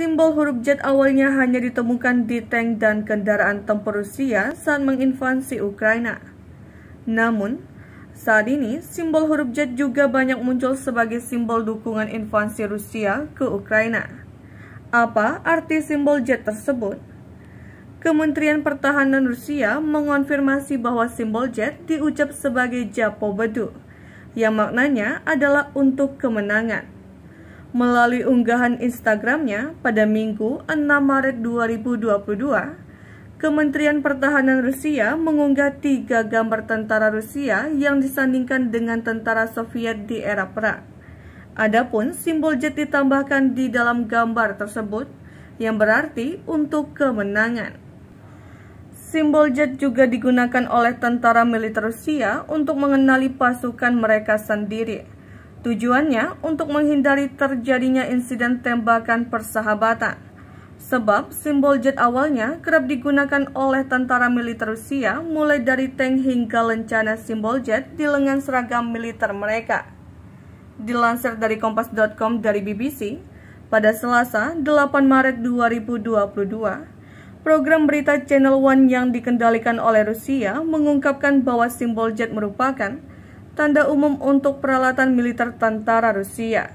Simbol huruf Z awalnya hanya ditemukan di tank dan kendaraan tempur Rusia saat menginvasi Ukraina. Namun, saat ini simbol huruf Z juga banyak muncul sebagai simbol dukungan invasi Rusia ke Ukraina. Apa arti simbol Z tersebut? Kementerian Pertahanan Rusia mengonfirmasi bahwa simbol Z diucap sebagai Japo Bedu, yang maknanya adalah untuk kemenangan. Melalui unggahan Instagramnya pada Minggu 6 Maret 2022, Kementerian Pertahanan Rusia mengunggah tiga gambar tentara Rusia yang disandingkan dengan tentara Soviet di era perang. Adapun simbol jet ditambahkan di dalam gambar tersebut yang berarti untuk kemenangan. Simbol jet juga digunakan oleh tentara militer Rusia untuk mengenali pasukan mereka sendiri Tujuannya untuk menghindari terjadinya insiden tembakan persahabatan. Sebab simbol jet awalnya kerap digunakan oleh tentara militer Rusia mulai dari tank hingga lencana simbol jet di lengan seragam militer mereka. Dilansir dari kompas.com dari BBC, pada Selasa 8 Maret 2022, program berita Channel One yang dikendalikan oleh Rusia mengungkapkan bahwa simbol jet merupakan tanda umum untuk peralatan militer tentara Rusia.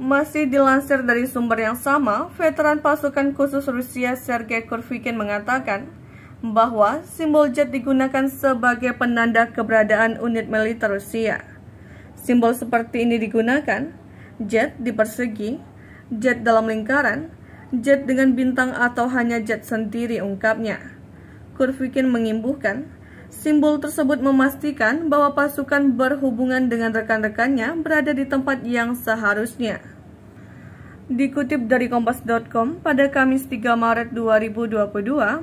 Masih dilansir dari sumber yang sama, veteran pasukan khusus Rusia Sergei Kurvikin mengatakan bahwa simbol jet digunakan sebagai penanda keberadaan unit militer Rusia. Simbol seperti ini digunakan jet di persegi, jet dalam lingkaran, jet dengan bintang atau hanya jet sendiri ungkapnya. Kurvikin mengimbuhkan, Simbol tersebut memastikan bahwa pasukan berhubungan dengan rekan-rekannya berada di tempat yang seharusnya. Dikutip dari Kompas.com, pada Kamis 3 Maret 2022,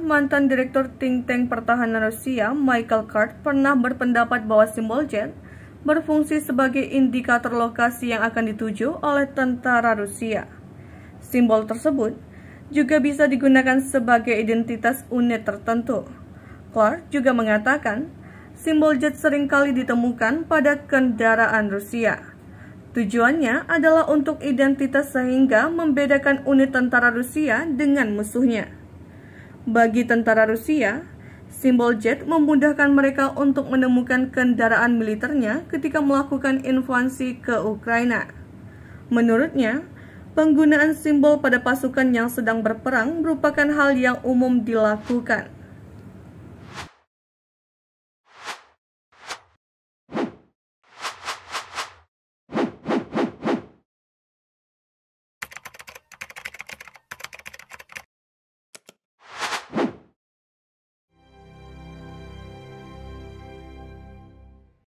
mantan Direktur Think Tank Pertahanan Rusia, Michael Card pernah berpendapat bahwa simbol jet berfungsi sebagai indikator lokasi yang akan dituju oleh tentara Rusia. Simbol tersebut juga bisa digunakan sebagai identitas unit tertentu. Clark juga mengatakan simbol jet seringkali ditemukan pada kendaraan Rusia. Tujuannya adalah untuk identitas sehingga membedakan unit tentara Rusia dengan musuhnya. Bagi tentara Rusia, simbol jet memudahkan mereka untuk menemukan kendaraan militernya ketika melakukan invasi ke Ukraina. Menurutnya, penggunaan simbol pada pasukan yang sedang berperang merupakan hal yang umum dilakukan.